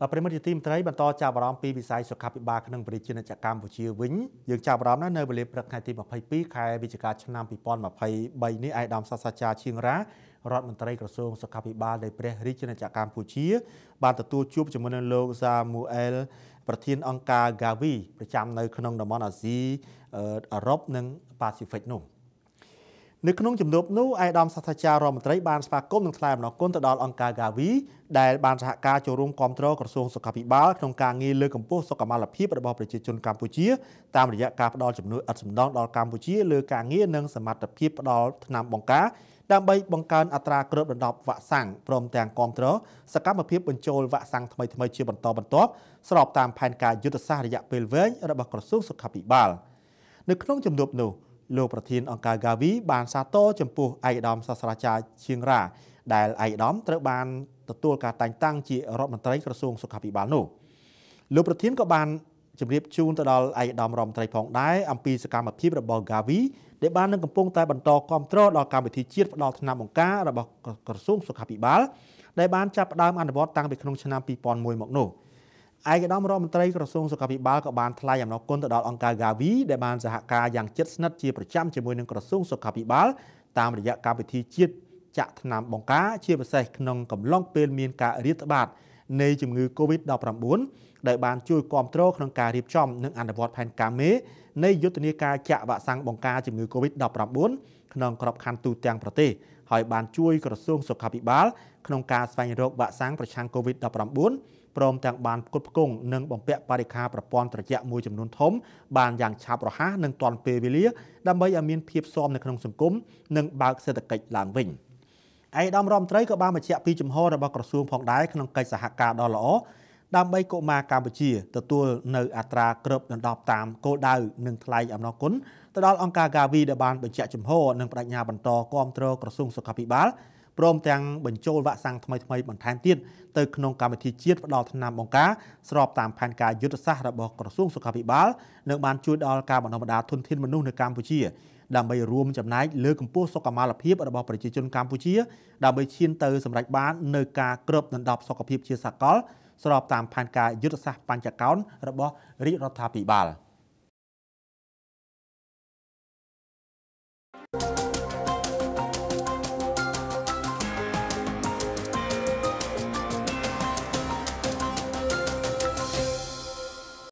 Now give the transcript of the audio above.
បាទប្រិមត្តជាទីមេត្រីបន្តចាប់អារម្មណ៍ពីវិស័យសុខាភិបាលក្នុងប្រជាជាតិកម្ពុជាវិញយើងចាប់អារម្មណ៍នៅវេលាព្រឹកថ្ងៃទី22ខែវិច្ឆិកាឆ្នាំ2023នេះឯកឧត្តមសាស្ត្រាចារ្យឈៀងរារដ្ឋមន្ត្រីក្រសួងសុខាភិបាលនៃព្រះរាជាណាចក្រកម្ពុជា បានទទួលជួបជាមួយនឹងលោកសាមូអែលប្រធានអង្គការ Gavi ប្រចាំនៅ ក្នុងតំបន់អាស៊ីអឺរ៉ុបនិងប៉ាស៊ីហ្វិកនោះ។នៅក្នុងជំនួបនោះឯកឧត្តមសាស្ត្រាចារ្យរដ្ឋមន្ត្រីបានស្វាគមន៍និងថ្លែងអំណរគុណទៅដល់អង្គការ Gavi ដែលបានសហការចូលរួមគាំទ្រក្រសួងសុខាភិបាលក្នុងការងារលើកកម្ពស់សុខុមាលភាពរបស់ប្រជាជនកម្ពុជាតាមរយៈការផ្តល់ជំនួយឥតសំដងដល់កម្ពុជាលើការងារនិងសមត្ថភាពផ្តល់ថ្នាំបង្ការដើម្បីបង្កើនអត្រាគ្របដណ្ដប់វ៉ាក់សាំងព្រមទាំងគាំទ្រសកម្មភាពបញ្ចូលវ៉ាក់សាំងថ្មីៗជាបន្តបន្ទាប់ស្របតាមផែនការយុទ្ធសាស្ត្ររយៈពេលវែងរបស់ក្រសួងសុខាភិបាលនៅក្នុងជំនួបនោះលោកប្រធានអង្គការ Gavi បាន សាទរចំពោះឯកឧត្តមសាស្ត្រាចារ្យឈៀងរ៉ាដែលឯកឧត្តមត្រូវបានទទួលការតែងតាំងជារដ្ឋមន្ត្រីក្រសួងសុខាភិបាលនោះ លោកប្រធានក៏បានជម្រាបជូនទៅដល់ឯកឧត្តមរដ្ឋមន្ត្រីផងដែរអំពីសកម្មភាពរបស់ Gavi ដែលបាននឹងកំពុង តែបន្តគ្រប់គ្រងដល់កម្មវិធីជាតិផ្ដល់ថ្នាំបង្ការរបស់ក្រសួងសុខាភិបាលដែលបានចាប់ផ្ដើមអនុវត្តតាំងពីក្នុងឆ្នាំ2001មកនោះ។ឯកឧត្តមរដ្ឋមន្ត្រីក្រសួងសុខាភិបាលក៏បានថ្លែងអំណរគុណទៅដល់អង្គការ Gavi ដែលបានសហការយ៉ាងជិតស្និទ្ធជាប្រចាំជាមួយនឹងក្រសួងសុខាភិបាលតាមរយៈកម្មវិធីជាតិចាក់ថ្នាំបង្ការជាពិសេសក្នុងកំឡុងពេលមានការរាតត្បាតនៃជំងឺ Covid-19 ដែលបានជួយគ្រប់គ្រងក្នុងការរៀបចំនិងអនុវត្តផែនការមេនៃយុទ្ធនាការចាក់វ៉ាក់សាំងបង្ការជំងឺ Covid-19 ក្នុងក្របខ័ណ្ឌទូទាំងប្រទេសហើយបានជួយក្រសួងសុខាភិបាលក្នុងការស្វែងរកវ៉ាក់សាំងប្រឆាំង Covid-19 ព្រមទាំងបានផ្គត់ផ្គង់និងបំពាក់បរិខាប្រព័ន្ធត្រជាក់មួយចំនួនធំបានយ៉ាងឆាប់រហ័សនិងទាន់ពេលវេលា ដើម្បីឲ្យមានភាពស៊ាំនៅក្នុងសង្គមនិងបើកសេដ្ឋកិច្ចឡើងវិញឯកឧត្តមរដ្ឋមន្ត្រីក៏បានបញ្ជាក់ពីចំហររបស់ក្រសួងផងដែរក្នុងកិច្ចសហការដ៏ល្អដើម្បីកុមារកម្ពុជាទទួលនៅអត្រាគ្របដណ្ដប់តាមគោលដៅនិងថ្លៃអំណរគុណទៅដល់អង្គការ Gavi ដែលបានបញ្ជាក់ចំហនិងបដិញ្ញាបន្តគាំទ្រក្រសួងសុខាភិបាលព្រមទាំងបញ្ចូលវ៉ាក់សាំងថ្មីៗបន្ថែមទៀតទៅក្នុងកម្មវិធីជាតិផ្ដល់ថ្នាំបង្ការស្របតាមផែនការយុទ្ធសាស្ត្ររបស់ក្រសួងសុខាភិបាលនិងបានជួយដល់ការបណ្ដុះបណ្ដាលធនធានមនុស្សនៅកម្ពុជាដើម្បីរួមចំណែកលើកកម្ពស់សុខុមាលភាពរបស់ប្រជាជនកម្ពុជាដើម្បីឈានទៅសម្រេចបាននូវការគ្របដណ្ដប់សុខភាពជាសកល ស្របតាមផែនការយុទ្ធសាស្ត្របញ្ចកោណរបស់រាជរដ្ឋាភិបាល។